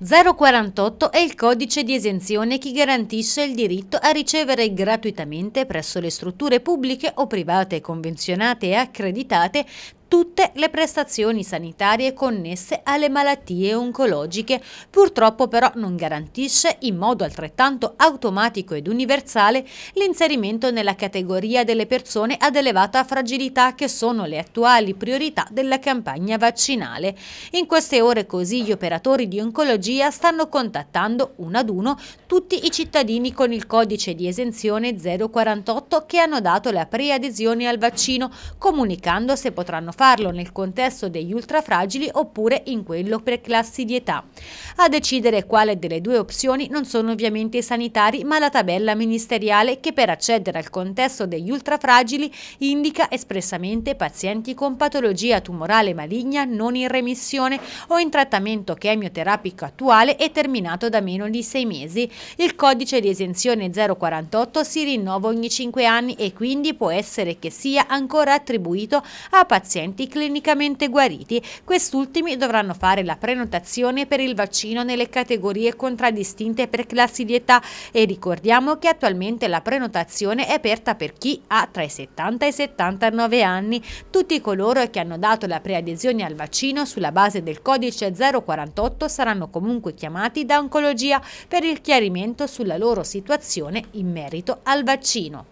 048 è il codice di esenzione che garantisce il diritto a ricevere gratuitamente presso le strutture pubbliche o private convenzionate e accreditate tutte le prestazioni sanitarie connesse alle malattie oncologiche, purtroppo però non garantisce in modo altrettanto automatico ed universale l'inserimento nella categoria delle persone ad elevata fragilità che sono le attuali priorità della campagna vaccinale. In queste ore così gli operatori di oncologia stanno contattando uno ad uno tutti i cittadini con il codice di esenzione 048 che hanno dato la preadesione al vaccino, comunicando se potranno farlo nel contesto degli ultrafragili oppure in quello per classi di età. A decidere quale delle due opzioni non sono ovviamente i sanitari ma la tabella ministeriale che per accedere al contesto degli ultrafragili indica espressamente pazienti con patologia tumorale maligna non in remissione o in trattamento chemioterapico attuale e terminato da meno di sei mesi. Il codice di esenzione 048 si rinnova ogni 5 anni e quindi può essere che sia ancora attribuito a pazienti pazienti clinicamente guariti. Quest'ultimi dovranno fare la prenotazione per il vaccino nelle categorie contraddistinte per classi di età e ricordiamo che attualmente la prenotazione è aperta per chi ha tra i 70 e i 79 anni. Tutti coloro che hanno dato la preadesione al vaccino sulla base del codice 048 saranno comunque chiamati da oncologia per il chiarimento sulla loro situazione in merito al vaccino.